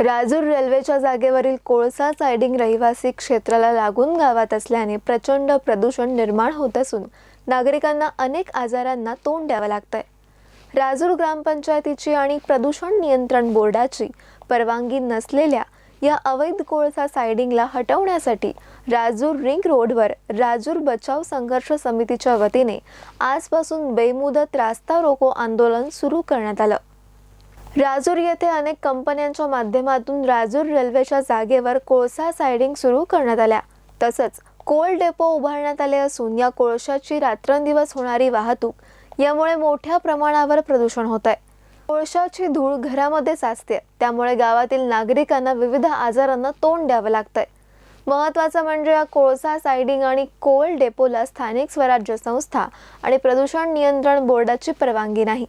राजूर रेल्वेच्या जागेवरील कोळसा सायडिंग रहिवासी क्षेत्राला लागून गावात असल्याने प्रचंड प्रदूषण निर्माण होत असून नागरिकांना अनेक आजारांना तोंड द्यावं लागतंय राजूर ग्रामपंचायतीची आणि प्रदूषण नियंत्रण बोर्डाची परवानगी नसलेल्या या अवैध कोळसा सायडिंगला हटवण्यासाठी राजूर रिंग रोडवर राजूर बचाव संघर्ष समितीच्या वतीने आजपासून बेमुदत रास्ता रोको आंदोलन सुरू करण्यात आलं राजूर येथे अनेक कंपन्यांच्या माध्यमातून राजूर रेल्वेच्या जागेवर कोळसा सायडिंग सुरू करण्यात आल्या तसंच कोल डेपो उभारण्यात आले असून या कोळशाची रात्रंदिवस होणारी वाहतूक यामुळे मोठ्या प्रमाणावर प्रदूषण होत आहे कोळशाची धूळ घरामध्ये साचते त्यामुळे गावातील नागरिकांना विविध आजारांना तोंड द्यावं लागतंय महत्त्वाचं म्हणजे या कोळसा सायडिंग आणि कोल डेपोला स्थानिक स्वराज्य संस्था आणि प्रदूषण नियंत्रण बोर्डाची परवानगी नाही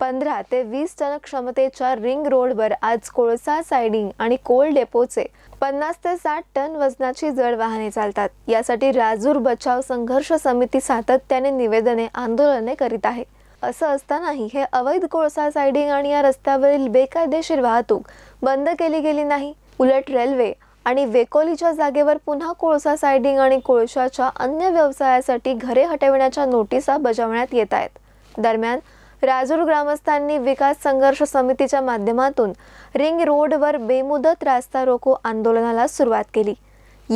पंधरा ते वीस टन क्षमतेच्या रिंग रोडवर आज कोळसा सायडिंग आणि कोल डेपोचे पन्नास ते साठ टन वजनाची जड वाहने चालतात यासाठी राजूर बचाव संघर्ष समिती सातत्याने निवेदने आंदोलने करीत आहे असं असतानाही हे अवैध कोळसा सायडिंग आणि या रस्त्यावरील बेकायदेशीर वाहतूक बंद केली गेली नाही उलट रेल्वे आणि वेकोलीच्या जागेवर पुन्हा कोळसा सायडिंग आणि कोळशाच्या अन्य व्यवसायासाठी घरे हटविण्याच्या नोटिसा बजावण्यात येत आहेत दरम्यान राजूर ग्रामस्थांनी विकास संघर्ष समितीच्या माध्यमातून रिंग रोडवर बेमुदत रास्ता रोको आंदोलनाला सुरुवात केली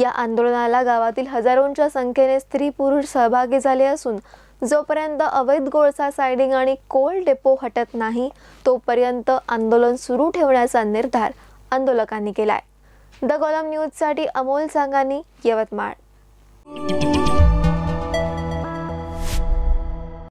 या आंदोलनाला गावातील हजारोंच्या संख्येने स्त्री पुरुष सहभागी झाले असून जोपर्यंत अवैध गोळसा सायडिंग आणि कोल डेपो हटत नाही तोपर्यंत आंदोलन सुरू ठेवण्याचा निर्धार आंदोलकांनी केलाय द न्यूज न्यूजसाठी अमोल सांगानी यवतमाळ